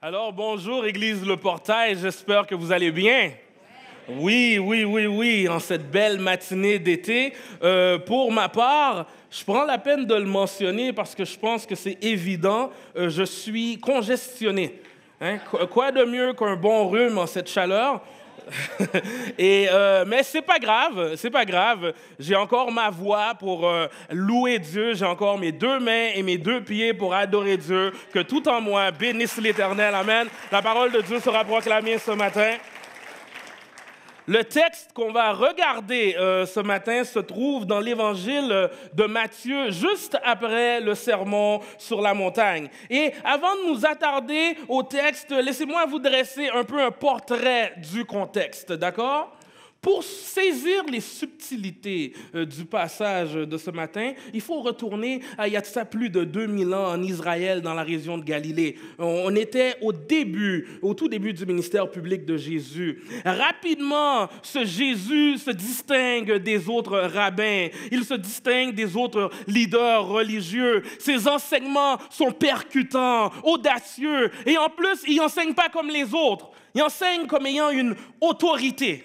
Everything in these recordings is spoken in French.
Alors, bonjour Église Le Portail, j'espère que vous allez bien. Oui, oui, oui, oui, en cette belle matinée d'été. Euh, pour ma part, je prends la peine de le mentionner parce que je pense que c'est évident, euh, je suis congestionné. Hein, quoi de mieux qu'un bon rhume en cette chaleur? et, ce euh, mais c'est pas grave, c'est pas grave. J'ai encore ma voix pour euh, louer Dieu, j'ai encore mes deux mains et mes deux pieds pour adorer Dieu. Que tout en moi bénisse l'Éternel. Amen. La parole de Dieu sera proclamée ce matin. Le texte qu'on va regarder euh, ce matin se trouve dans l'évangile euh, de Matthieu, juste après le sermon sur la montagne. Et avant de nous attarder au texte, laissez-moi vous dresser un peu un portrait du contexte, d'accord pour saisir les subtilités euh, du passage de ce matin, il faut retourner à il y a plus de 2000 ans en Israël, dans la région de Galilée. On était au début, au tout début du ministère public de Jésus. Rapidement, ce Jésus se distingue des autres rabbins, il se distingue des autres leaders religieux. Ses enseignements sont percutants, audacieux, et en plus, il enseigne pas comme les autres, il enseigne comme ayant une autorité.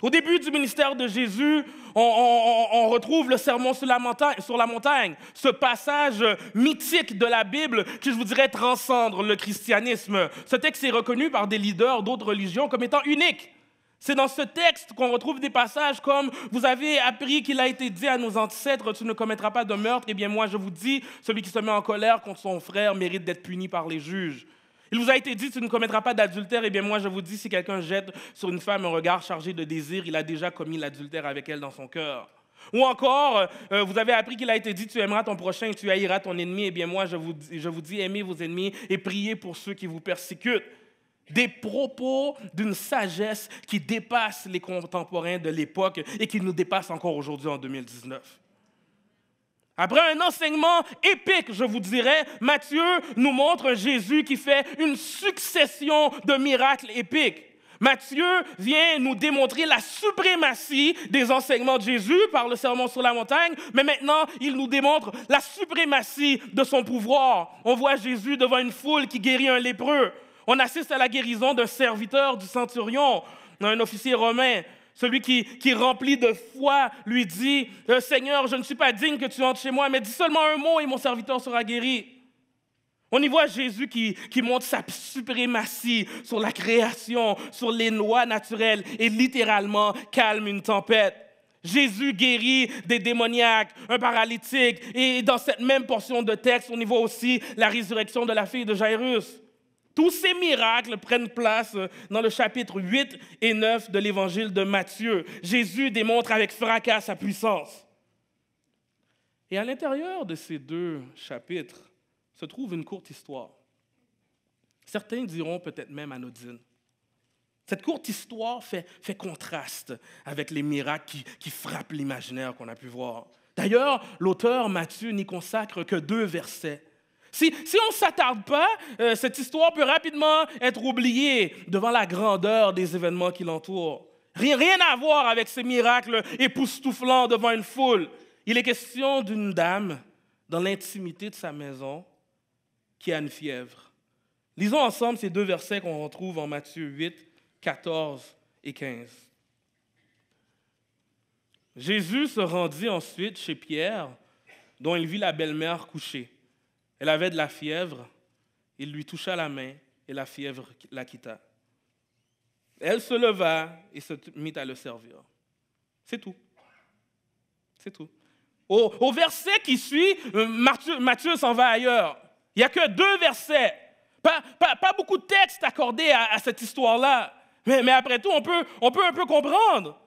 Au début du ministère de Jésus, on, retrouve le sermon sur la, montagne, sur la, montagne, ce passage mythique de la Bible qui, je vous dirais, transcende le christianisme. Ce texte est reconnu par des leaders d'autres religions comme étant unique. C'est dans ce texte qu'on retrouve des passages comme Vous avez appris qu'il a été dit à nos ancêtres, tu ne commettras pas de meurtre. Eh bien, moi, je vous dis, celui qui se met en colère contre son frère mérite d'être puni par les juges. Il vous a été dit, tu ne commettras pas d'adultère. et eh bien, moi, je vous dis, si quelqu'un jette sur une femme un regard chargé de désir, il a déjà commis l'adultère avec elle dans son cœur. Ou encore, euh, euh, vous avez appris qu'il a été dit, tu aimeras ton prochain, tu haïras ton ennemi. et eh bien, moi, je vous, je vous dis, aimez vos ennemis et priez pour ceux qui vous persécutent. Des propos d'une sagesse qui dépasse les contemporains de l'époque et qui nous dépasse encore aujourd'hui en 2019. Après un enseignement épique, je vous dirais, Matthieu nous montre Jésus qui fait une succession de miracles épiques. Matthieu vient nous démontrer la suprématie des enseignements de Jésus par le sermon sur la montagne, mais maintenant il nous démontre la suprématie de son pouvoir. On voit Jésus devant une foule qui guérit un lépreux. On assiste à la guérison d'un serviteur du centurion, un officier romain. Celui qui, qui est rempli de foi lui dit, euh, Seigneur, je ne suis pas digne que tu entres chez moi, mais dis seulement un mot et mon serviteur sera guéri. On y voit Jésus qui, qui montre sa suprématie sur la création, sur les lois naturelles et littéralement calme une tempête. Jésus guérit des démoniaques, un paralytique. Et dans cette même portion de texte, on y voit aussi la résurrection de la fille de Jairus. Tous ces miracles prennent place dans le chapitre 8 et 9 de l'évangile de Matthieu. Jésus démontre avec fracas sa puissance. Et à l'intérieur de ces deux chapitres se trouve une courte histoire. Certains diront peut-être même anodine. Cette courte histoire fait, contraste avec les miracles qui frappent l'imaginaire qu'on a pu voir. D'ailleurs, l'auteur Matthieu n'y consacre que deux versets. Si, on ne s'attarde pas, euh, cette histoire peut rapidement être oubliée devant la grandeur des événements qui l'entourent. Rien, rien à voir avec ces miracles époustouflants devant une foule. Il est question d'une dame dans l'intimité de sa maison qui a une fièvre. Lisons ensemble ces deux versets qu'on retrouve en Matthieu 8, 14 et 15. Jésus se rendit ensuite chez Pierre, dont il vit la belle-mère couchée. Elle avait de la fièvre, il lui toucha la main et la fièvre la quitta. Elle se leva et se mit à le servir. C'est tout. C'est tout. Au, verset qui suit, euh, Matthieu, s'en va ailleurs. Il n'y a que deux versets. Pas, beaucoup de textes accordés à, cette histoire-là. Mais, après tout, on peut, on peut un peu comprendre.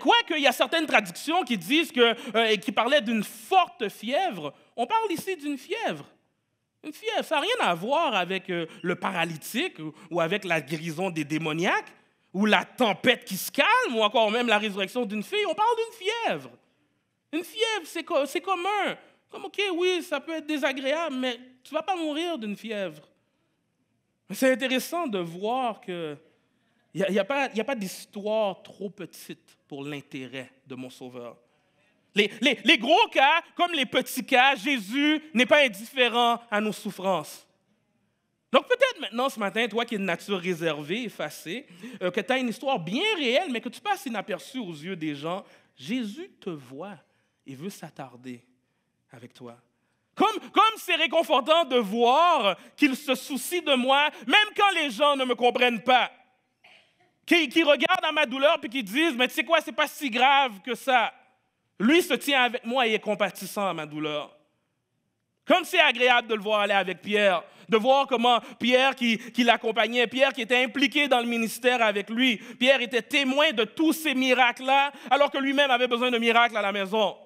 Quoique, il y a certaines traductions qui disent que, euh, qui parlaient d'une forte fièvre, on parle ici d'une fièvre. Une fièvre, ça n'a rien à voir avec euh, le paralytique ou avec la guérison des démoniaques ou la tempête qui se calme ou encore même la résurrection d'une fille. On parle d'une fièvre. Une fièvre, c'est, commun. Comme, OK, oui, ça peut être désagréable, mais tu ne vas pas mourir d'une fièvre. C'est intéressant de voir il n'y a, y a pas d'histoire trop petite pour l'intérêt de mon Sauveur. Les, gros cas comme les petits cas, Jésus n'est pas indifférent à nos souffrances. Donc peut-être maintenant ce matin, toi qui es de nature réservée, effacée, euh, que tu as une histoire bien réelle, mais que tu passes inaperçue aux yeux des gens, Jésus te voit et veut s'attarder avec toi. Comme, comme c'est réconfortant de voir qu'il se soucie de moi, même quand les gens ne me comprennent pas, qui, regardent à ma douleur puis qui disent, mais tu sais quoi, c'est pas si grave que ça. Lui se tient avec moi et est compatissant à ma douleur. Comme c'est agréable de le voir aller avec Pierre, de voir comment Pierre qui, qui l'accompagnait, Pierre qui était impliqué dans le ministère avec lui, Pierre était témoin de tous ces miracles-là, alors que lui-même avait besoin de miracles à la maison.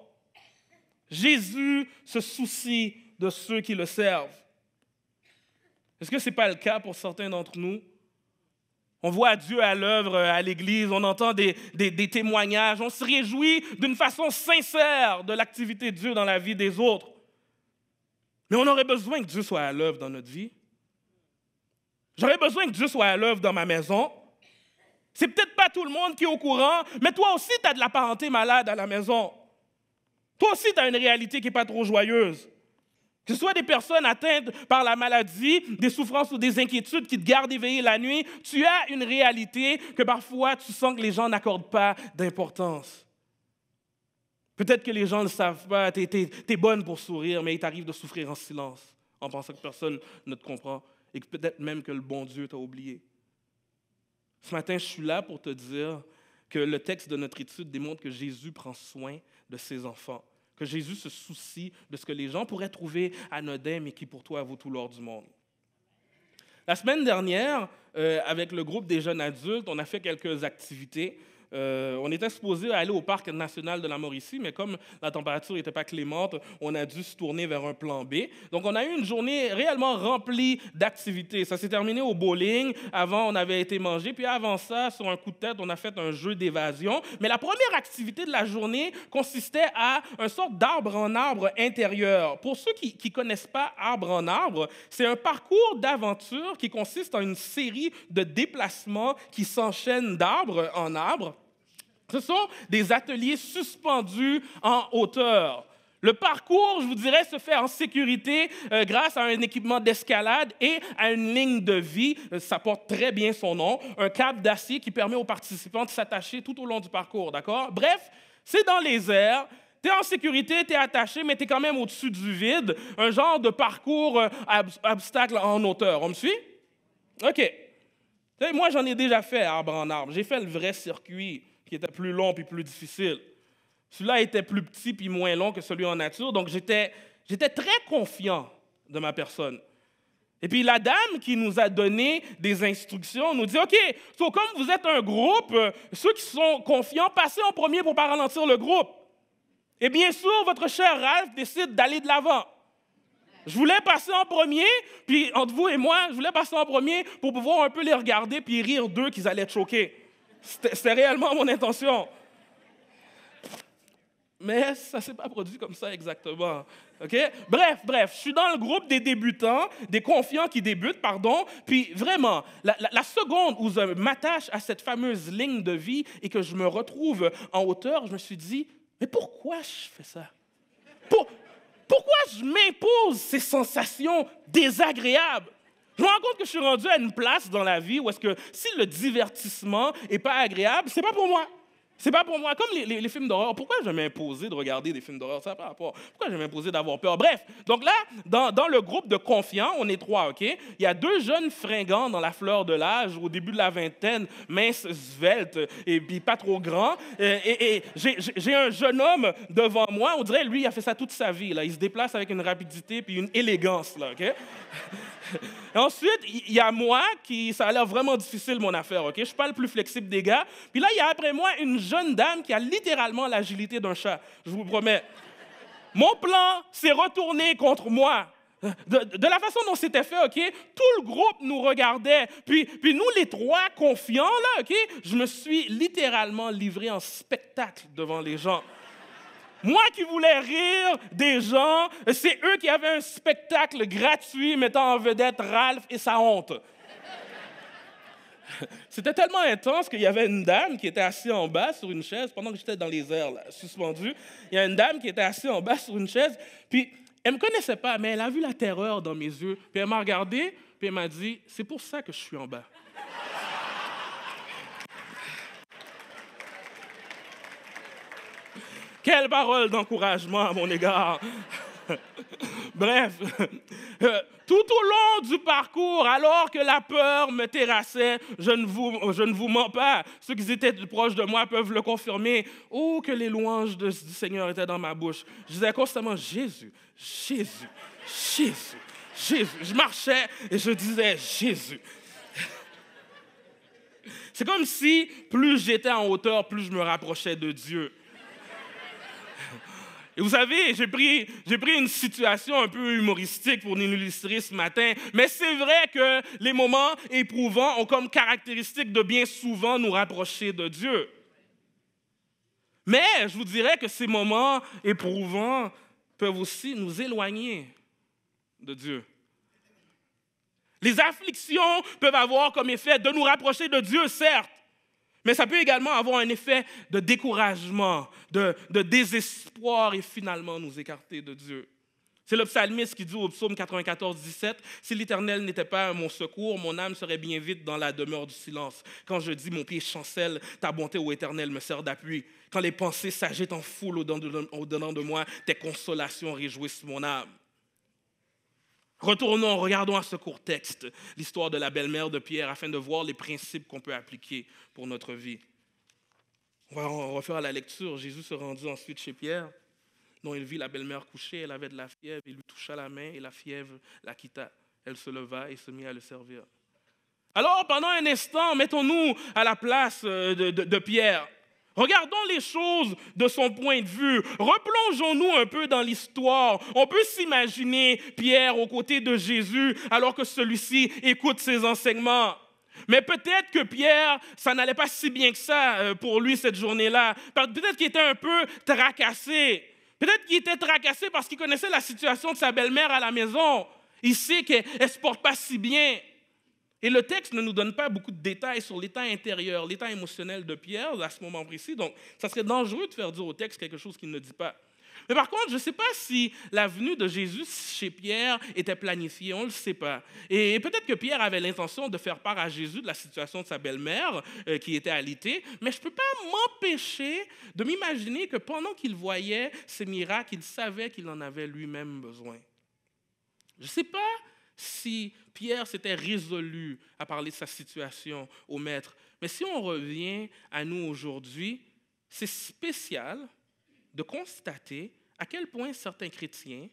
Jésus se soucie de ceux qui le servent. Est-ce que ce n'est pas le cas pour certains d'entre nous? On voit Dieu à l'œuvre à l'Église, on entend des, témoignages, on se réjouit d'une façon sincère de l'activité de Dieu dans la vie des autres. Mais on aurait besoin que Dieu soit à l'œuvre dans notre vie. J'aurais besoin que Dieu soit à l'œuvre dans ma maison. C'est peut-être pas tout le monde qui est au courant, mais toi aussi, tu as de la parenté malade à la maison. Toi aussi, tu as une réalité qui n'est pas trop joyeuse. Que ce soit des personnes atteintes par la maladie, des souffrances ou des inquiétudes qui te gardent éveillé la nuit, tu as une réalité que parfois tu sens que les gens n'accordent pas d'importance. Peut-être que les gens ne savent pas, tu es, bonne pour sourire, mais il t'arrive de souffrir en silence, en pensant que personne ne te comprend et que peut-être même que le bon Dieu t'a oublié. Ce matin, je suis là pour te dire que le texte de notre étude démontre que Jésus prend soin de ses enfants que Jésus se soucie de ce que les gens pourraient trouver anodin, mais qui pour toi vaut tout l'or du monde. La semaine dernière, euh, avec le groupe des jeunes adultes, on a fait quelques activités. Euh, on était supposé aller au parc national de la Mauricie, mais comme la température n'était pas clémente, on a dû se tourner vers un plan B. Donc, on a eu une journée réellement remplie d'activités. Ça s'est terminé au bowling. Avant, on avait été mangé, Puis avant ça, sur un coup de tête, on a fait un jeu d'évasion. Mais la première activité de la journée consistait à un sorte d'arbre en arbre intérieur. Pour ceux qui ne connaissent pas arbre en arbre, c'est un parcours d'aventure qui consiste en une série de déplacements qui s'enchaînent d'arbre en arbre. Ce sont des ateliers suspendus en hauteur. Le parcours, je vous dirais, se fait en sécurité euh, grâce à un équipement d'escalade et à une ligne de vie, euh, ça porte très bien son nom, un câble d'acier qui permet aux participants de s'attacher tout au long du parcours, d'accord Bref, c'est dans les airs, tu es en sécurité, tu es attaché, mais tu es quand même au-dessus du vide, un genre de parcours euh, obstacle en hauteur. On me suit OK. Moi, j'en ai déjà fait arbre en arbre, j'ai fait le vrai circuit qui était plus long puis plus difficile. Celui-là était plus petit puis moins long que celui en nature, donc j'étais, j'étais très confiant de ma personne. Et puis la dame qui nous a donné des instructions nous dit, OK, comme vous êtes un groupe, euh, ceux qui sont confiants, passez en premier pour ne pas ralentir le groupe. Et bien sûr, votre cher Ralph décide d'aller de l'avant. Je voulais passer en premier, puis entre vous et moi, je voulais passer en premier pour pouvoir un peu les regarder puis rire d'eux qu'ils allaient être choqués. C'était réellement mon intention. Mais ça ne s'est pas produit comme ça exactement. Bref, bref, je suis dans le groupe des débutants, des confiants qui débutent, pardon. Puis vraiment, la, seconde où je m'attache à cette fameuse ligne de vie et que je me retrouve en hauteur, je me suis dit, mais pourquoi je fais ça? pourquoi je m'impose ces sensations désagréables? Je me rends compte que je suis rendu à une place dans la vie où est-ce que si le divertissement n'est pas agréable, c'est pas pour moi. C'est pas pour moi. Comme les, films d'horreur, pourquoi je m'imposer de regarder des films d'horreur? Ça n'a pas rapport. Pourquoi je m'imposer d'avoir peur? Bref, donc là, dans, le groupe de confiants, on est trois, OK? Il y a deux jeunes fringants dans la fleur de l'âge, au début de la vingtaine, minces, sveltes, et pas trop grands. Euh, et, j'ai un jeune homme devant moi, on dirait, lui, il a fait ça toute sa vie. Là. Il se déplace avec une rapidité puis une élégance, là, OK? ensuite, il y a moi qui, ça a l'air vraiment difficile mon affaire, ok? Je suis pas le plus flexible des gars. Puis là, il y a après moi une jeune dame qui a littéralement l'agilité d'un chat, je vous promets. Mon plan s'est retourné contre moi. De, la façon dont c'était fait, OK, tout le groupe nous regardait. Puis, puis nous, les trois confiants, là, OK, je me suis littéralement livré en spectacle devant les gens. Moi qui voulais rire des gens, c'est eux qui avaient un spectacle gratuit mettant en vedette Ralph et sa honte. C'était tellement intense qu'il y avait une dame qui était assise en bas sur une chaise, pendant que j'étais dans les airs, là, suspendue. Il y a une dame qui était assise en bas sur une chaise, puis elle ne me connaissait pas, mais elle a vu la terreur dans mes yeux, puis elle m'a regardé, puis elle m'a dit C'est pour ça que je suis en bas. Quelle parole d'encouragement à mon égard. Bref, tout au long du parcours, alors que la peur me terrassait, je ne, vous, je ne vous mens pas, ceux qui étaient proches de moi peuvent le confirmer, oh que les louanges de, du Seigneur étaient dans ma bouche. Je disais constamment, Jésus, Jésus, Jésus, Jésus. Je marchais et je disais, Jésus. C'est comme si plus j'étais en hauteur, plus je me rapprochais de Dieu. Et vous savez, j'ai pris, une situation un peu humoristique pour nous illustrer ce matin, mais c'est vrai que les moments éprouvants ont comme caractéristique de bien souvent nous rapprocher de Dieu. Mais je vous dirais que ces moments éprouvants peuvent aussi nous éloigner de Dieu. Les afflictions peuvent avoir comme effet de nous rapprocher de Dieu, certes, mais ça peut également avoir un effet de découragement, de, désespoir et finalement nous écarter de Dieu. C'est le psalmiste qui dit au psaume 94, 17, Si l'Éternel n'était pas mon secours, mon âme serait bien vite dans la demeure du silence. Quand je dis mon pied chancelle, ta bonté, ô Éternel, me sert d'appui. Quand les pensées s'agitent en foule au-dedans de moi, tes consolations réjouissent mon âme. Retournons, regardons à ce court texte l'histoire de la belle-mère de Pierre afin de voir les principes qu'on peut appliquer pour notre vie. On va refaire la lecture. Jésus se rendit ensuite chez Pierre, dont il vit la belle-mère couchée. Elle avait de la fièvre. Il lui toucha la main et la fièvre la quitta. Elle se leva et se mit à le servir. Alors, pendant un instant, mettons-nous à la place euh, de Pierre. Regardons les choses de son point de vue. Replongeons-nous un peu dans l'histoire. On peut s'imaginer Pierre aux côtés de Jésus alors que celui-ci écoute ses enseignements. Mais peut-être que Pierre, ça n'allait pas si bien que ça euh, pour lui cette journée-là. Peut-être qu'il était un peu tracassé. Peut-être qu'il était tracassé parce qu'il connaissait la situation de sa belle-mère à la maison. Il sait qu'elle ne se porte pas si bien. Et le texte ne nous donne pas beaucoup de détails sur l'état intérieur, l'état émotionnel de Pierre à ce moment précis, donc ça serait dangereux de faire dire au texte quelque chose qu'il ne dit pas. Mais par contre, je ne sais pas si la venue de Jésus chez Pierre était planifiée, on ne le sait pas. Et peut-être que Pierre avait l'intention de faire part à Jésus de la situation de sa belle-mère euh, qui était alitée, mais je ne peux pas m'empêcher de m'imaginer que pendant qu'il voyait ces miracles, il savait qu'il en avait lui-même besoin. Je ne sais pas si Pierre s'était résolu à parler de sa situation au maître. Mais si on revient à nous aujourd'hui, c'est spécial de constater à quel point certains chrétiens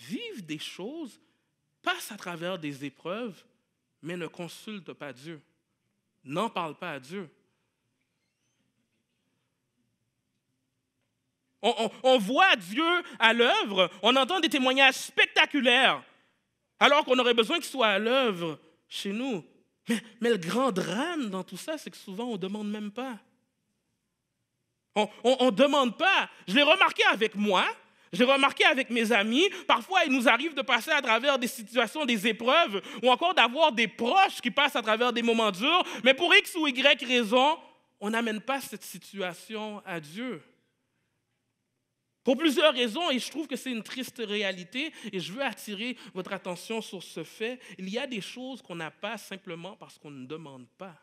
vivent des choses, passent à travers des épreuves, mais ne consultent pas Dieu, n'en parlent pas à Dieu. On, on voit Dieu à l'œuvre, on entend des témoignages spectaculaires, alors qu'on aurait besoin qu'il soit à l'œuvre chez nous. Mais, mais, le grand drame dans tout ça, c'est que souvent, on ne demande même pas. On ne demande pas. Je l'ai remarqué avec moi, j'ai remarqué avec mes amis, parfois il nous arrive de passer à travers des situations, des épreuves, ou encore d'avoir des proches qui passent à travers des moments durs, mais pour X ou Y raison, on n'amène pas cette situation à Dieu. Pour plusieurs raisons, et je trouve que c'est une triste réalité, et je veux attirer votre attention sur ce fait, il y a des choses qu'on n'a pas simplement parce qu'on ne demande pas.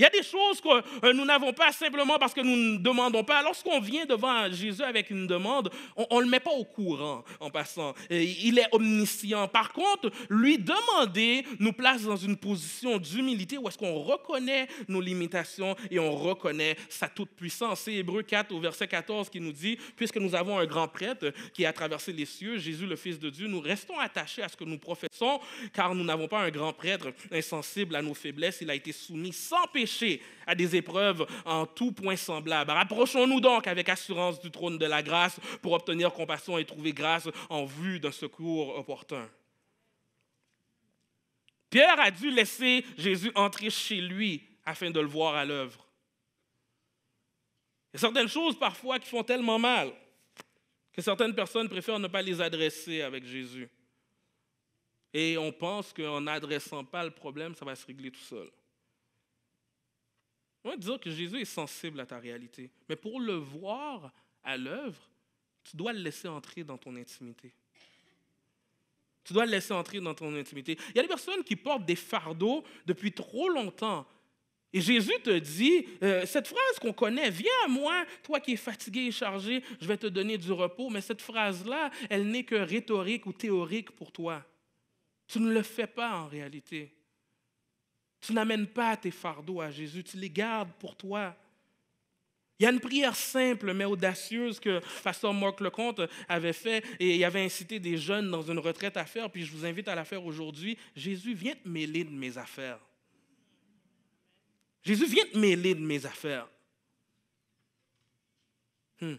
Il y a des choses que euh, nous n'avons pas simplement parce que nous ne demandons pas. Lorsqu'on vient devant Jésus avec une demande, on ne le met pas au courant en passant. Il est omniscient. Par contre, lui demander nous place dans une position d'humilité où est-ce qu'on reconnaît nos limitations et on reconnaît sa toute-puissance. C'est Hébreu 4 au verset 14 qui nous dit, puisque nous avons un grand prêtre qui a traversé les cieux, Jésus le Fils de Dieu, nous restons attachés à ce que nous professons car nous n'avons pas un grand prêtre insensible à nos faiblesses. Il a été soumis sans péché à des épreuves en tout point semblables. Rapprochons-nous donc avec assurance du trône de la grâce pour obtenir compassion et trouver grâce en vue d'un secours opportun. Pierre a dû laisser Jésus entrer chez lui afin de le voir à l'œuvre. Il y a certaines choses parfois qui font tellement mal que certaines personnes préfèrent ne pas les adresser avec Jésus. Et on pense qu'en n'adressant pas le problème, ça va se régler tout seul. On va dire que Jésus est sensible à ta réalité, mais pour le voir à l'œuvre, tu dois le laisser entrer dans ton intimité. Tu dois le laisser entrer dans ton intimité. Il y a des personnes qui portent des fardeaux depuis trop longtemps. Et Jésus te dit, euh, cette phrase qu'on connaît, viens à moi, toi qui es fatigué et chargé, je vais te donner du repos, mais cette phrase-là, elle n'est que rhétorique ou théorique pour toi. Tu ne le fais pas en réalité. Tu n'amènes pas tes fardeaux à Jésus, tu les gardes pour toi. Il y a une prière simple mais audacieuse que Pasteur Marc Lecomte avait fait et il avait incité des jeunes dans une retraite à faire, puis je vous invite à la faire aujourd'hui. Jésus, viens te mêler de mes affaires. Jésus, viens te mêler de mes affaires. Hmm.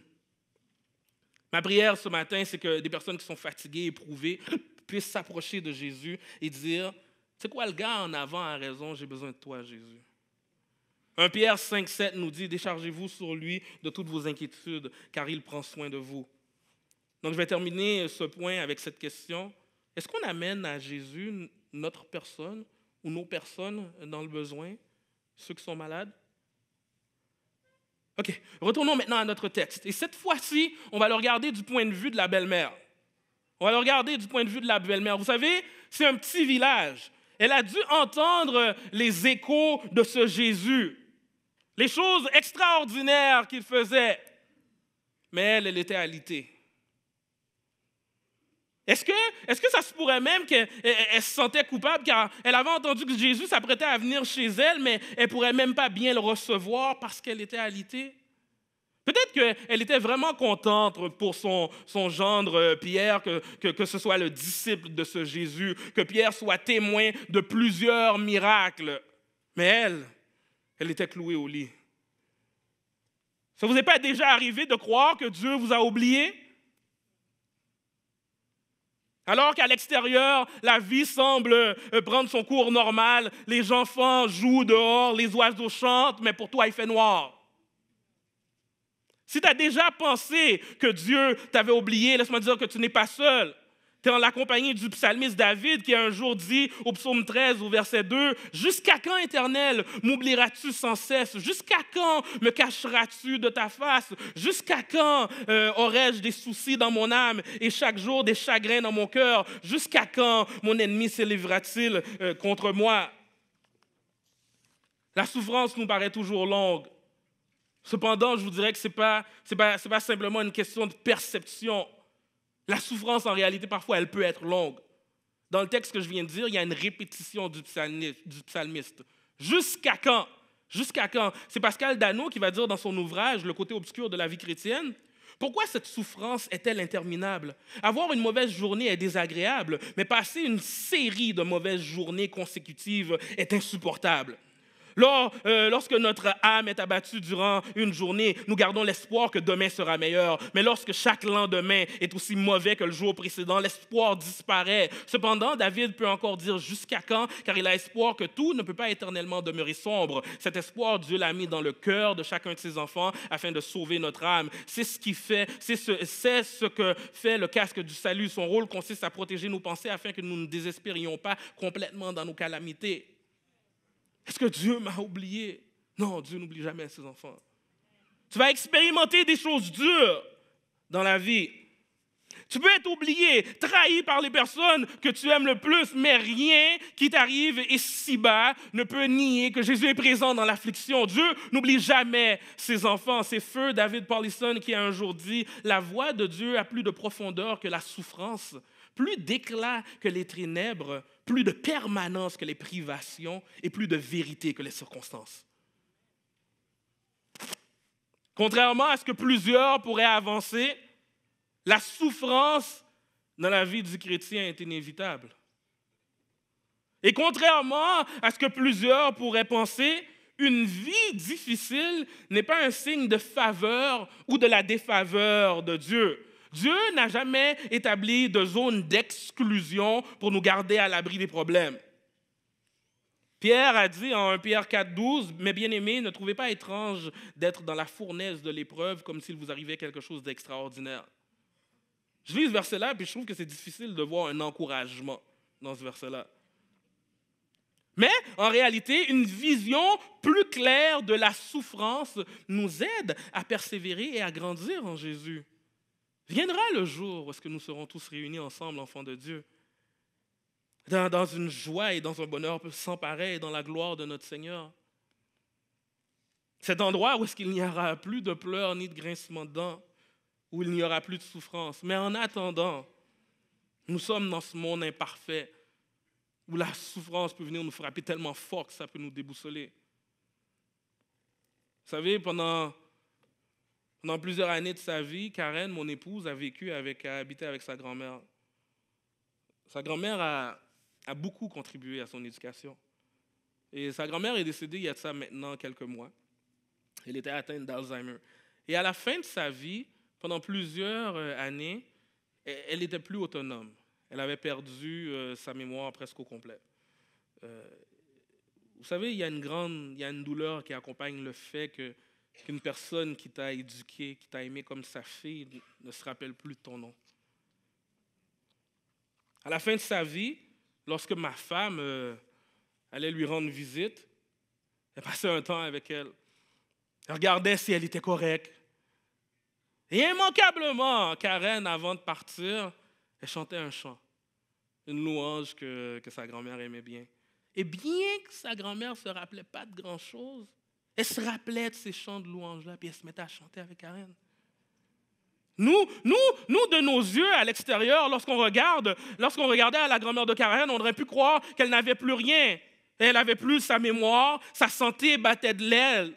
Ma prière ce matin, c'est que des personnes qui sont fatiguées, éprouvées, puissent s'approcher de Jésus et dire, c'est quoi le gars en avant a raison, j'ai besoin de toi, Jésus. 1 Pierre 5, 7 nous dit, déchargez-vous sur lui de toutes vos inquiétudes, car il prend soin de vous. Donc je vais terminer ce point avec cette question. Est-ce qu'on amène à Jésus notre personne ou nos personnes dans le besoin, ceux qui sont malades? OK, retournons maintenant à notre texte. Et cette fois-ci, on va le regarder du point de vue de la belle-mère. On va le regarder du point de vue de la belle-mère. Vous savez, c'est un petit village. Elle a dû entendre les échos de ce Jésus, les choses extraordinaires qu'il faisait. Mais elle, elle était alitée. Est-ce que, est que ça se pourrait même qu'elle se sentait coupable car elle avait entendu que Jésus s'apprêtait à venir chez elle, mais elle ne pourrait même pas bien le recevoir parce qu'elle était alitée? Peut-être qu'elle était vraiment contente pour son, son gendre euh, Pierre, que, que, ce soit le disciple de ce Jésus, que Pierre soit témoin de plusieurs miracles. Mais elle, elle était clouée au lit. Ça ne vous est pas déjà arrivé de croire que Dieu vous a oublié? Alors qu'à l'extérieur, la vie semble euh, prendre son cours normal, les enfants jouent dehors, les oiseaux chantent, mais pour toi, il fait noir. Si tu as déjà pensé que Dieu t'avait oublié, laisse-moi dire que tu n'es pas seul. Tu es en la compagnie du psalmiste David qui a un jour dit au psaume 13 au verset 2, Jusqu'à quand, Éternel, m'oublieras-tu sans cesse? Jusqu'à quand me cacheras-tu de ta face? Jusqu'à quand euh, aurai-je des soucis dans mon âme et chaque jour des chagrins dans mon cœur? Jusqu'à quand mon ennemi s'élèvera-t-il euh, contre moi? La souffrance nous paraît toujours longue. Cependant, je vous dirais que ce n'est pas, simplement une question de perception. La souffrance, en réalité, parfois, elle peut être longue. Dans le texte que je viens de dire, il y a une répétition du psalmiste. Jusqu'à quand Jusqu'à quand C'est Pascal Dano qui va dire dans son ouvrage Le côté obscur de la vie chrétienne. Pourquoi cette souffrance est-elle interminable Avoir une mauvaise journée est désagréable, mais passer une série de mauvaises journées consécutives est insupportable. Euh, lorsque notre âme est abattue durant une journée, nous gardons l'espoir que demain sera meilleur. Mais lorsque chaque lendemain est aussi mauvais que le jour précédent, l'espoir disparaît. Cependant, David peut encore dire jusqu'à quand, car il a espoir que tout ne peut pas éternellement demeurer sombre. Cet espoir, Dieu l'a mis dans le cœur de chacun de ses enfants afin de sauver notre âme. C'est ce qui fait, c'est ce que fait le casque du salut. Son rôle consiste à protéger nos pensées afin que nous ne désespérions pas complètement dans nos calamités. Est-ce que Dieu m'a oublié? Non, Dieu n'oublie jamais ses enfants. Tu vas expérimenter des choses dures dans la vie. Tu peux être oublié, trahi par les personnes que tu aimes le plus, mais rien qui t'arrive ici-bas ne peut nier que Jésus est présent dans l'affliction. Dieu n'oublie jamais ses enfants. C'est feu David Paulison qui a un jour dit, la voix de Dieu a plus de profondeur que la souffrance, plus d'éclat que les ténèbres plus de permanence que les privations et plus de vérité que les circonstances. Contrairement à ce que plusieurs pourraient avancer, la souffrance dans la vie du chrétien est inévitable. Et contrairement à ce que plusieurs pourraient penser, une vie difficile n'est pas un signe de faveur ou de la défaveur de Dieu. Dieu n'a jamais établi de zone d'exclusion pour nous garder à l'abri des problèmes. Pierre a dit en 1 Pierre 4, 12, Mes bien-aimés, ne trouvez pas étrange d'être dans la fournaise de l'épreuve comme s'il vous arrivait quelque chose d'extraordinaire. Je lis ce verset-là, et je trouve que c'est difficile de voir un encouragement dans ce verset-là. Mais en réalité, une vision plus claire de la souffrance nous aide à persévérer et à grandir en Jésus. Viendra le jour où ce que nous serons tous réunis ensemble, enfants de Dieu, dans, une joie et dans un bonheur sans pareil, dans la gloire de notre Seigneur. Cet endroit où il ce qu'il n'y aura plus de pleurs ni de grincements de dents, où il n'y aura plus de souffrance. Mais en attendant, nous sommes dans ce monde imparfait où la souffrance peut venir nous frapper tellement fort que ça peut nous déboussoler. Vous savez, pendant pendant plusieurs années de sa vie, Karen, mon épouse, a vécu avec, a habité avec sa grand-mère. Sa grand-mère a, beaucoup contribué à son éducation. Et sa grand-mère est décédée il y a de ça maintenant quelques mois. Elle était atteinte d'Alzheimer. Et à la fin de sa vie, pendant plusieurs euh, années, e-, elle n'était plus autonome. Elle avait perdu euh, sa mémoire presque au complet. Euh, vous savez, il y, a une grande, il y a une douleur qui accompagne le fait que qu'une personne qui t'a éduqué, qui t'a aimé comme sa fille, ne se rappelle plus ton nom. À la fin de sa vie, lorsque ma femme euh, allait lui rendre visite, elle passait un temps avec elle. Elle regardait si elle était correcte. Et immanquablement, Karen, avant de partir, elle chantait un chant, une louange que, que sa grand-mère aimait bien. Et bien que sa grand-mère ne se rappelait pas de grand-chose, elle se rappelait de ces chants de louange-là, puis elle se mettait à chanter avec Karen. Nous, nous, nous, de nos yeux à l'extérieur, lorsqu'on regarde, lorsqu'on regardait à la grand-mère de Karen, on aurait pu croire qu'elle n'avait plus rien. Elle n'avait plus sa mémoire, sa santé battait de l'aile.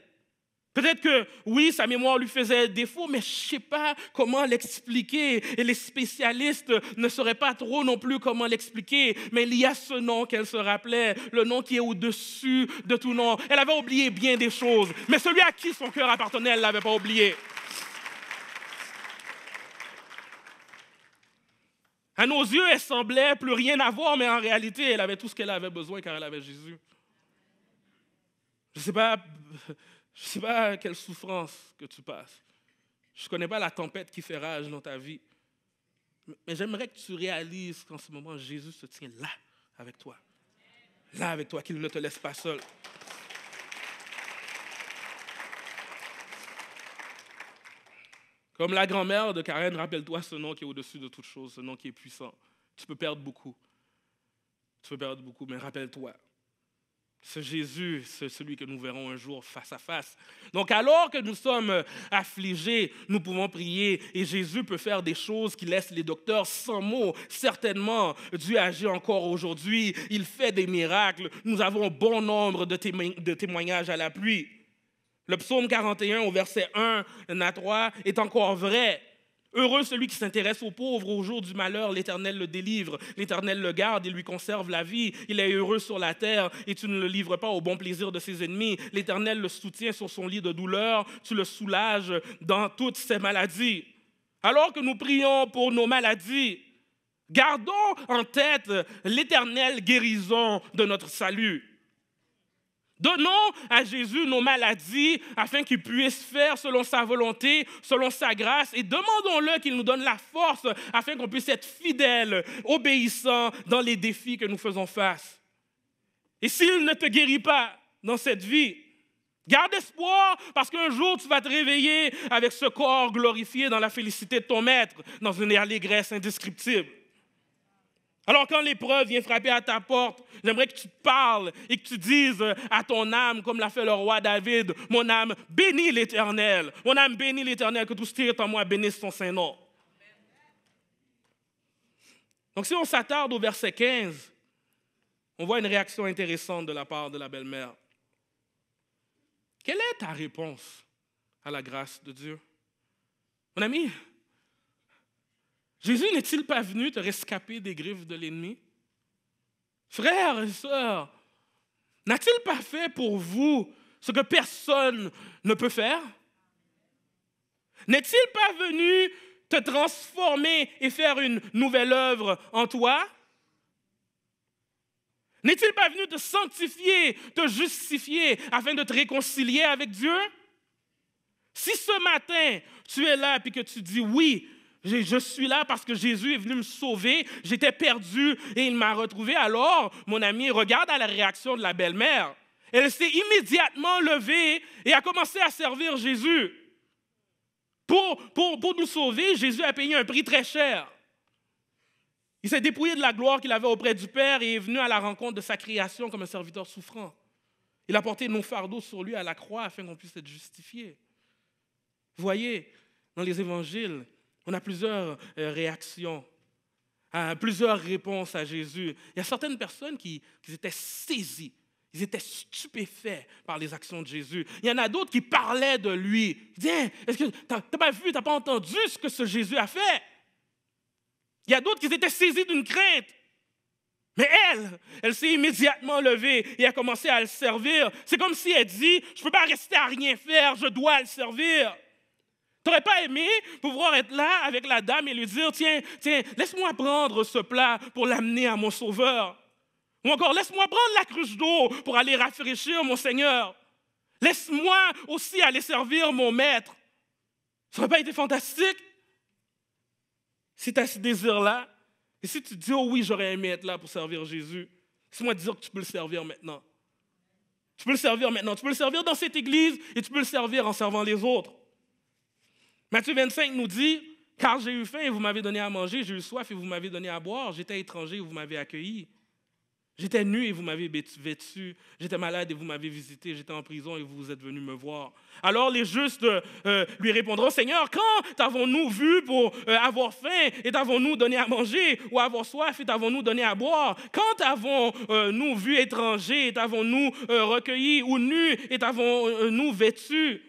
Peut-être que oui, sa mémoire lui faisait défaut, mais je ne sais pas comment l'expliquer. Et les spécialistes ne sauraient pas trop non plus comment l'expliquer. Mais il y a ce nom qu'elle se rappelait, le nom qui est au-dessus de tout nom. Elle avait oublié bien des choses, mais celui à qui son cœur appartenait, elle ne l'avait pas oublié. À nos yeux, elle semblait plus rien avoir, mais en réalité, elle avait tout ce qu'elle avait besoin car elle avait Jésus. Je ne sais pas je ne sais pas quelle souffrance que tu passes. Je ne connais pas la tempête qui fait rage dans ta vie. Mais j'aimerais que tu réalises qu'en ce moment, Jésus se tient là avec toi. Là avec toi, qu'il ne te laisse pas seul. Comme la grand-mère de Karen, rappelle-toi ce nom qui est au-dessus de toute chose, ce nom qui est puissant. Tu peux perdre beaucoup. Tu peux perdre beaucoup, mais rappelle-toi, ce Jésus, c'est celui que nous verrons un jour face à face. Donc alors que nous sommes euh, affligés, nous pouvons prier et Jésus peut faire des choses qui laissent les docteurs sans mots. Certainement, Dieu agit encore aujourd'hui. Il fait des miracles. Nous avons bon nombre de, de témoignages à la pluie Le psaume 41 au verset 1 à 3 est encore vrai. Heureux celui qui s'intéresse aux pauvres, au jour du malheur, l'Éternel le délivre, l'Éternel le garde, et lui conserve la vie, il est heureux sur la terre et tu ne le livres pas au bon plaisir de ses ennemis. L'Éternel le soutient sur son lit de douleur, tu le soulages dans toutes ses maladies. Alors que nous prions pour nos maladies, gardons en tête l'Éternel guérison de notre salut. Donnons à Jésus nos maladies afin qu'il puisse faire selon sa volonté, selon sa grâce, et demandons-le qu'il nous donne la force afin qu'on puisse être fidèles, obéissants dans les défis que nous faisons face. Et s'il ne te guérit pas dans cette vie, garde espoir parce qu'un jour tu vas te réveiller avec ce corps glorifié dans la félicité de ton Maître, dans une allégresse indescriptible. Alors quand l'épreuve vient frapper à ta porte, j'aimerais que tu te parles et que tu dises à ton âme, comme l'a fait le roi David, mon âme, bénis l'Éternel. Mon âme, bénit l'Éternel, que tout ce qui est en moi bénisse son Saint-Nom. Donc si on s'attarde au verset 15, on voit une réaction intéressante de la part de la belle-mère. Quelle est ta réponse à la grâce de Dieu? Mon ami, Jésus n'est-il pas venu te rescaper des griffes de l'ennemi Frères et sœurs, n'a-t-il pas fait pour vous ce que personne ne peut faire N'est-il pas venu te transformer et faire une nouvelle œuvre en toi N'est-il pas venu te sanctifier, te justifier afin de te réconcilier avec Dieu Si ce matin tu es là et que tu dis oui, je suis là parce que Jésus est venu me sauver. J'étais perdu et il m'a retrouvé. Alors, mon ami, regarde à la réaction de la belle-mère. Elle s'est immédiatement levée et a commencé à servir Jésus. Pour, nous sauver, Jésus a payé un prix très cher. Il s'est dépouillé de la gloire qu'il avait auprès du Père et est venu à la rencontre de sa création comme un serviteur souffrant. Il a porté nos fardeaux sur lui à la croix afin qu'on puisse être justifié. Voyez, dans les évangiles, on a plusieurs euh, réactions, hein, plusieurs réponses à Jésus. Il y a certaines personnes qui, étaient saisies, ils étaient stupéfaits par les actions de Jésus. Il y en a d'autres qui parlaient de lui. Viens, hein, est-ce que t'as pas vu, t'as pas entendu ce que ce Jésus a fait? Il y a d'autres qui étaient saisis d'une crainte. Mais elle, elle s'est immédiatement levée et a commencé à le servir. C'est comme si elle dit, je ne peux pas rester à rien faire, je dois le servir. T'aurais pas aimé pouvoir être là avec la dame et lui dire, tiens, tiens, laisse-moi prendre ce plat pour l'amener à mon sauveur. Ou encore, laisse-moi prendre la cruche d'eau pour aller rafraîchir mon Seigneur. Laisse-moi aussi aller servir mon maître. Ça n'aurait pas été fantastique si tu as ce désir-là. Et si tu dis, oh oui, j'aurais aimé être là pour servir Jésus, laisse-moi dire que tu peux le servir maintenant. Tu peux le servir maintenant. Tu peux le servir dans cette église et tu peux le servir en servant les autres. Matthieu 25 nous dit, Car j'ai eu faim et vous m'avez donné à manger, j'ai eu soif et vous m'avez donné à boire, j'étais étranger et vous m'avez accueilli. J'étais nu et vous m'avez vêtu, j'étais malade et vous m'avez visité, j'étais en prison et vous êtes venu me voir. Alors les justes euh, lui répondront, Seigneur, quand avons nous vu pour euh, avoir faim et t'avons-nous donné à manger ou avoir soif et t'avons-nous donné à boire? Quand avons-nous euh, vu étranger et t'avons-nous recueilli ou nu et avons nous vêtu?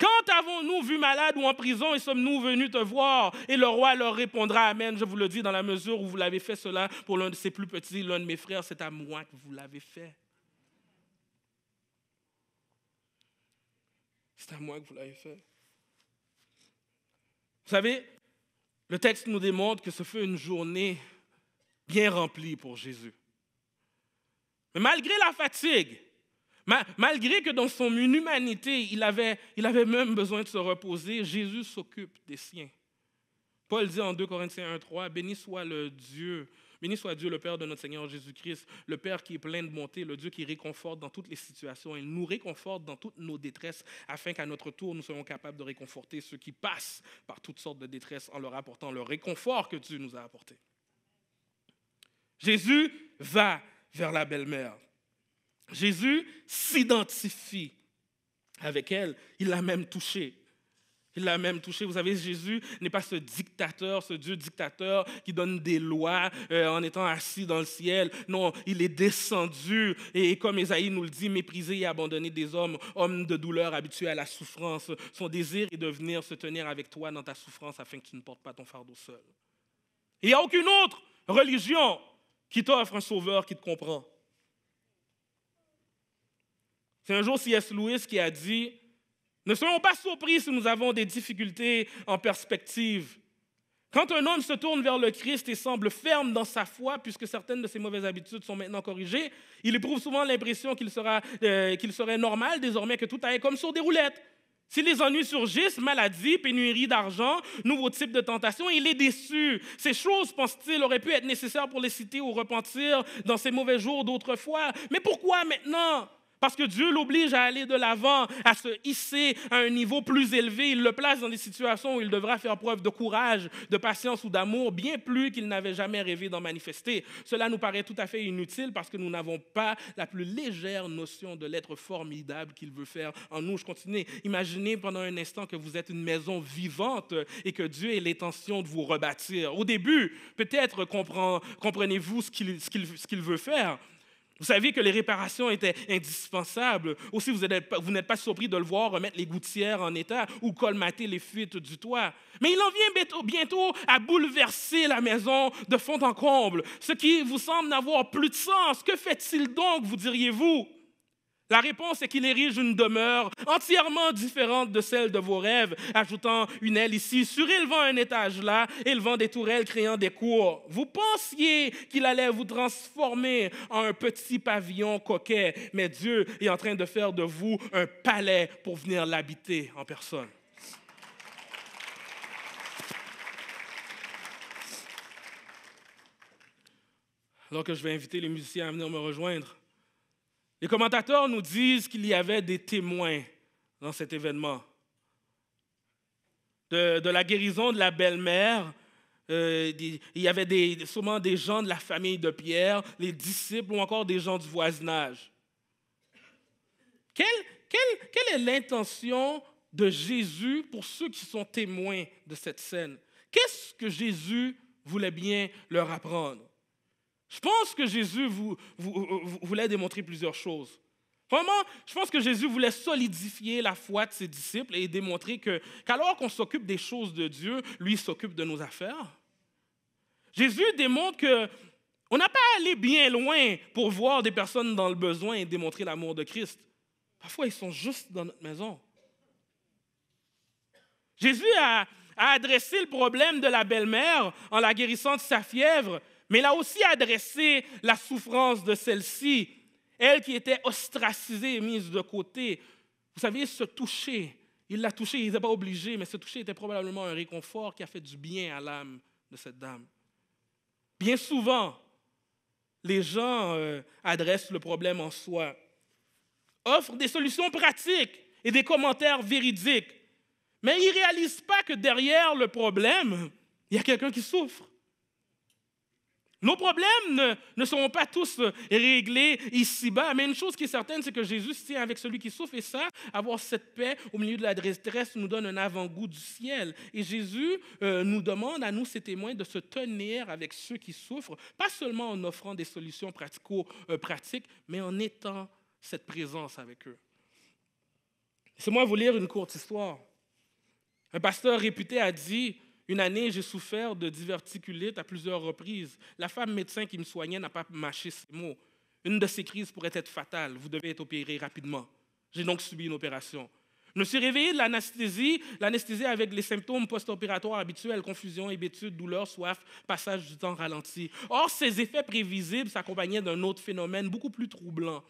Quand avons-nous vu malade ou en prison et sommes-nous venus te voir Et le roi leur répondra, Amen, je vous le dis, dans la mesure où vous l'avez fait cela pour l'un de ses plus petits, l'un de mes frères, c'est à moi que vous l'avez fait. C'est à moi que vous l'avez fait. Vous savez, le texte nous démontre que ce fut une journée bien remplie pour Jésus. Mais malgré la fatigue, Malgré que dans son humanité, il avait, il avait même besoin de se reposer, Jésus s'occupe des siens. Paul dit en 2 Corinthiens 3, Béni soit le Dieu, béni soit Dieu, le Père de notre Seigneur Jésus-Christ, le Père qui est plein de bonté, le Dieu qui réconforte dans toutes les situations. Il nous réconforte dans toutes nos détresses, afin qu'à notre tour, nous soyons capables de réconforter ceux qui passent par toutes sortes de détresses en leur apportant le réconfort que Dieu nous a apporté. Jésus va vers la belle-mère. Jésus s'identifie avec elle. Il l'a même touchée. Il l'a même touché. Vous savez, Jésus n'est pas ce dictateur, ce Dieu dictateur qui donne des lois euh, en étant assis dans le ciel. Non, il est descendu et, comme Esaïe nous le dit, méprisé et abandonné des hommes, hommes de douleur habitués à la souffrance. Son désir est de venir se tenir avec toi dans ta souffrance afin que tu ne portes pas ton fardeau seul. Il n'y a aucune autre religion qui t'offre un sauveur qui te comprend. C'est un jour C.S. Lewis qui a dit Ne soyons pas surpris si nous avons des difficultés en perspective. Quand un homme se tourne vers le Christ et semble ferme dans sa foi, puisque certaines de ses mauvaises habitudes sont maintenant corrigées, il éprouve souvent l'impression qu'il, sera, euh, qu'il serait normal désormais que tout aille comme sur des roulettes. Si les ennuis surgissent, maladie, pénurie d'argent, nouveaux types de tentations, il est déçu. Ces choses, pense-t-il, auraient pu être nécessaires pour les citer ou repentir dans ces mauvais jours d'autrefois. Mais pourquoi maintenant parce que Dieu l'oblige à aller de l'avant, à se hisser à un niveau plus élevé. Il le place dans des situations où il devra faire preuve de courage, de patience ou d'amour, bien plus qu'il n'avait jamais rêvé d'en manifester. Cela nous paraît tout à fait inutile parce que nous n'avons pas la plus légère notion de l'être formidable qu'il veut faire en nous. Je continue. Imaginez pendant un instant que vous êtes une maison vivante et que Dieu ait l'intention de vous rebâtir. Au début, peut-être comprenez-vous ce qu'il veut faire. Vous savez que les réparations étaient indispensables. Aussi, vous n'êtes pas, pas surpris de le voir remettre les gouttières en état ou colmater les fuites du toit. Mais il en vient bientôt à bouleverser la maison de fond en comble, ce qui vous semble n'avoir plus de sens. Que fait-il donc, vous diriez-vous? La réponse est qu'il érige une demeure entièrement différente de celle de vos rêves, ajoutant une aile ici, surélevant un étage là, élevant des tourelles, créant des cours. Vous pensiez qu'il allait vous transformer en un petit pavillon coquet, mais Dieu est en train de faire de vous un palais pour venir l'habiter en personne. Alors que je vais inviter les musiciens à venir me rejoindre. Les commentateurs nous disent qu'il y avait des témoins dans cet événement. De, la guérison de la belle-mère, euh, il y avait sûrement des gens de la famille de Pierre, les disciples ou encore des gens du voisinage. quelle est l'intention de Jésus pour ceux qui sont témoins de cette scène? Qu'est-ce que Jésus voulait bien leur apprendre? Je pense que Jésus vous, euh, euh, voulait démontrer plusieurs choses. Vraiment, je pense que Jésus voulait solidifier la foi de ses disciples et démontrer que qu'alors qu'on s'occupe des choses de Dieu, lui s'occupe de nos affaires. Jésus démontre que on n'a pas allé bien loin pour voir des personnes dans le besoin et démontrer l'amour de Christ. Parfois, ils sont juste dans notre maison. Jésus a adressé le problème de la belle-mère en la guérissant de sa fièvre mais il a aussi adressé la souffrance de celle-ci, elle qui était ostracisée mise de côté. Vous savez, se toucher, il l'a touchée, il n'était pas obligé, mais se toucher était probablement un réconfort qui a fait du bien à l'âme de cette dame. Bien souvent, les gens euh, adressent le problème en soi, offrent des solutions pratiques et des commentaires véridiques, mais ils ne réalisent pas que derrière le problème, il y a quelqu'un qui souffre. Nos problèmes ne, seront pas tous euh, réglés ici-bas, mais une chose qui est certaine, c'est que Jésus tient avec celui qui souffre, et ça, avoir cette paix au milieu de la détresse nous donne un avant-goût du ciel. Et Jésus euh, nous demande à nous, ses témoins, de se tenir avec ceux qui souffrent, pas seulement en offrant des solutions euh, pratiques mais en étant cette présence avec eux. C'est moi vous lire une courte histoire. Un pasteur réputé a dit, une année, j'ai souffert de diverticulite à plusieurs reprises. La femme médecin qui me soignait n'a pas mâché ses mots. Une de ces crises pourrait être fatale. Vous devez être opéré rapidement. J'ai donc subi une opération. Je me suis réveillé de l'anesthésie, l'anesthésie avec les symptômes post-opératoires habituels, confusion, hébétude, douleur, soif, passage du temps ralenti. Or, ces effets prévisibles s'accompagnaient d'un autre phénomène beaucoup plus troublant,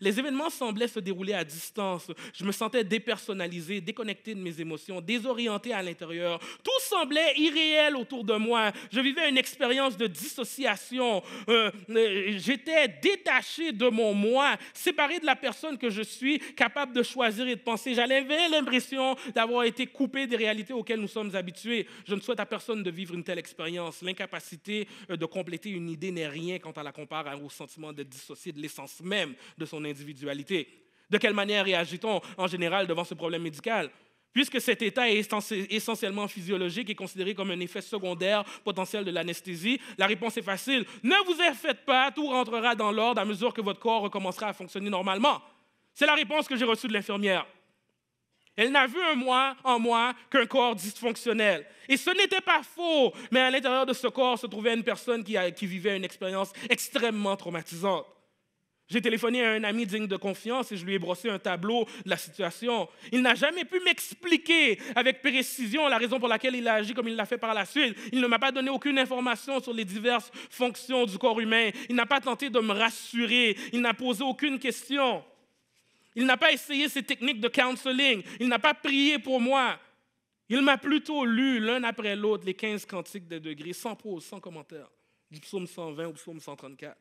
les événements semblaient se dérouler à distance. Je me sentais dépersonnalisé, déconnecté de mes émotions, désorienté à l'intérieur. Tout semblait irréel autour de moi. Je vivais une expérience de dissociation. Euh, euh, j'étais détaché de mon moi, séparé de la personne que je suis, capable de choisir et de penser. J'avais l'impression d'avoir été coupé des réalités auxquelles nous sommes habitués. Je ne souhaite à personne de vivre une telle expérience. L'incapacité euh, de compléter une idée n'est rien quand on la compare au sentiment de dissocier de l'essence même de son son individualité. De quelle manière réagit-on en général devant ce problème médical Puisque cet état est essentiellement physiologique et considéré comme un effet secondaire potentiel de l'anesthésie, la réponse est facile. Ne vous en pas, tout rentrera dans l'ordre à mesure que votre corps recommencera à fonctionner normalement. C'est la réponse que j'ai reçue de l'infirmière. Elle n'a vu un mois en moi qu'un corps dysfonctionnel. Et ce n'était pas faux, mais à l'intérieur de ce corps se trouvait une personne qui vivait une expérience extrêmement traumatisante. J'ai téléphoné à un ami digne de confiance et je lui ai brossé un tableau de la situation. Il n'a jamais pu m'expliquer avec précision la raison pour laquelle il a agi comme il l'a fait par la suite. Il ne m'a pas donné aucune information sur les diverses fonctions du corps humain. Il n'a pas tenté de me rassurer. Il n'a posé aucune question. Il n'a pas essayé ses techniques de counseling. Il n'a pas prié pour moi. Il m'a plutôt lu l'un après l'autre les 15 cantiques des degrés sans pause, sans commentaire, du psaume 120 au psaume 134.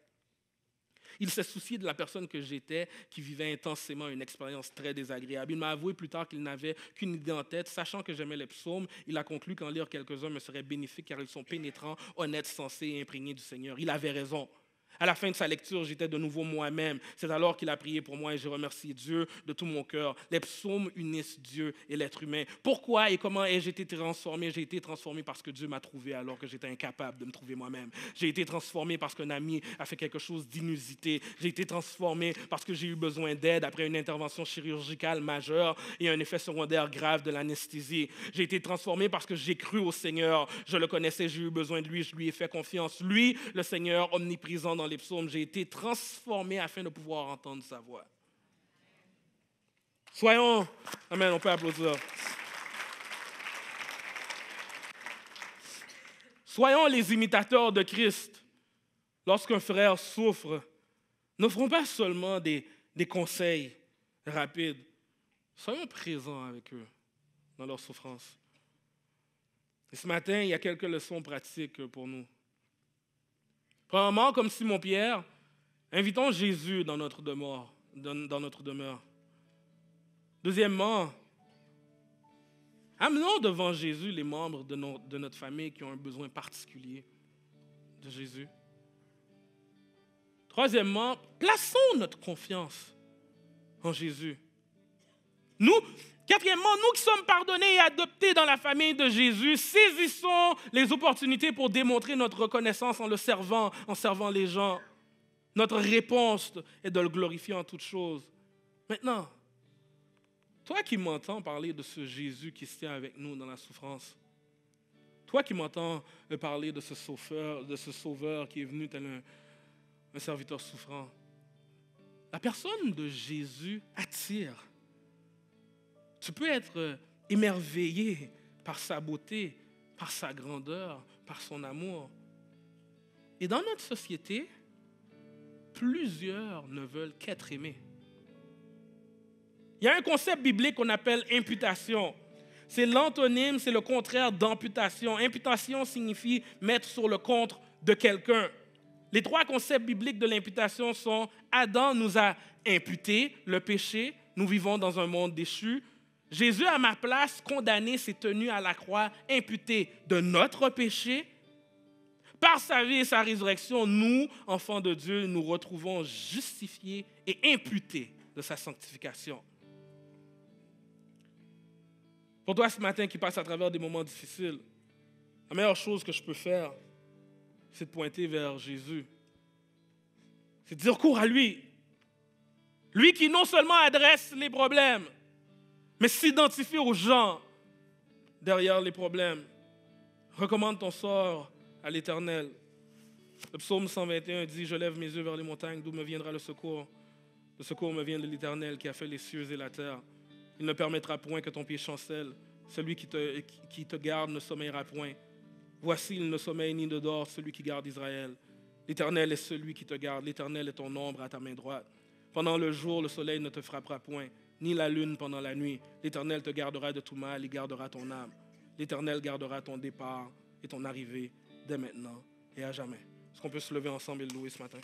Il s'est soucié de la personne que j'étais, qui vivait intensément une expérience très désagréable. Il m'a avoué plus tard qu'il n'avait qu'une idée en tête. Sachant que j'aimais les psaumes, il a conclu qu'en lire quelques-uns me serait bénéfique car ils sont pénétrants, honnêtes, sensés et imprégnés du Seigneur. Il avait raison. À la fin de sa lecture, j'étais de nouveau moi-même. C'est alors qu'il a prié pour moi et j'ai remercié Dieu de tout mon cœur. Les psaumes unissent Dieu et l'être humain. Pourquoi et comment ai-je été transformé J'ai été transformé parce que Dieu m'a trouvé alors que j'étais incapable de me trouver moi-même. J'ai été transformé parce qu'un ami a fait quelque chose d'inusité. J'ai été transformé parce que j'ai eu besoin d'aide après une intervention chirurgicale majeure et un effet secondaire grave de l'anesthésie. J'ai été transformé parce que j'ai cru au Seigneur. Je le connaissais, j'ai eu besoin de lui, je lui ai fait confiance. Lui, le Seigneur omniprésent dans les psaumes, j'ai été transformé afin de pouvoir entendre sa voix. Soyons, amen, on peut Soyons les imitateurs de Christ. Lorsqu'un frère souffre, n'offrons pas seulement des, des conseils rapides. Soyons présents avec eux dans leur souffrance. Et ce matin, il y a quelques leçons pratiques pour nous. Premièrement, comme Simon Pierre, invitons Jésus dans notre demeure. Deuxièmement, amenons devant Jésus les membres de, de notre famille qui ont un besoin particulier de Jésus. Troisièmement, plaçons notre confiance en Jésus. Nous, Quatrièmement, nous qui sommes pardonnés et adoptés dans la famille de Jésus, saisissons les opportunités pour démontrer notre reconnaissance en le servant, en servant les gens. Notre réponse est de le glorifier en toutes choses. Maintenant, toi qui m'entends parler de ce Jésus qui se tient avec nous dans la souffrance, toi qui m'entends parler de ce sauveur, de ce sauveur qui est venu tel un serviteur souffrant, la personne de Jésus attire tu peux être euh, émerveillé par sa beauté, par sa grandeur, par son amour. Et dans notre société, plusieurs ne veulent qu'être aimés. Il y a un concept biblique qu'on appelle imputation. C'est l'antonyme, c'est le contraire d'amputation. Imputation signifie mettre sur le compte de quelqu'un. Les trois concepts bibliques de l'imputation sont Adam nous a imputé le péché, nous vivons dans un monde déchu, Jésus, à ma place, condamné, s'est tenu à la croix, imputé de notre péché. Par sa vie et sa résurrection, nous, enfants de Dieu, nous retrouvons justifiés et imputés de sa sanctification. Pour toi ce matin qui passe à travers des moments difficiles, la meilleure chose que je peux faire, c'est de pointer vers Jésus. C'est de dire cours à lui. Lui qui non seulement adresse les problèmes, mais s'identifier aux gens derrière les problèmes. Recommande ton sort à l'Éternel. Le psaume 121 dit, je lève mes yeux vers les montagnes, d'où me viendra le secours. Le secours me vient de l'Éternel qui a fait les cieux et la terre. Il ne permettra point que ton pied chancelle. Celui qui te, qui te garde ne sommeillera point. Voici, il ne sommeille ni ne dort celui qui garde Israël. L'Éternel est celui qui te garde. L'Éternel est ton ombre à ta main droite. Pendant le jour, le soleil ne te frappera point ni la lune pendant la nuit. L'Éternel te gardera de tout mal, il gardera ton âme. L'Éternel gardera ton départ et ton arrivée dès maintenant et à jamais. Est-ce qu'on peut se lever ensemble et le louer ce matin?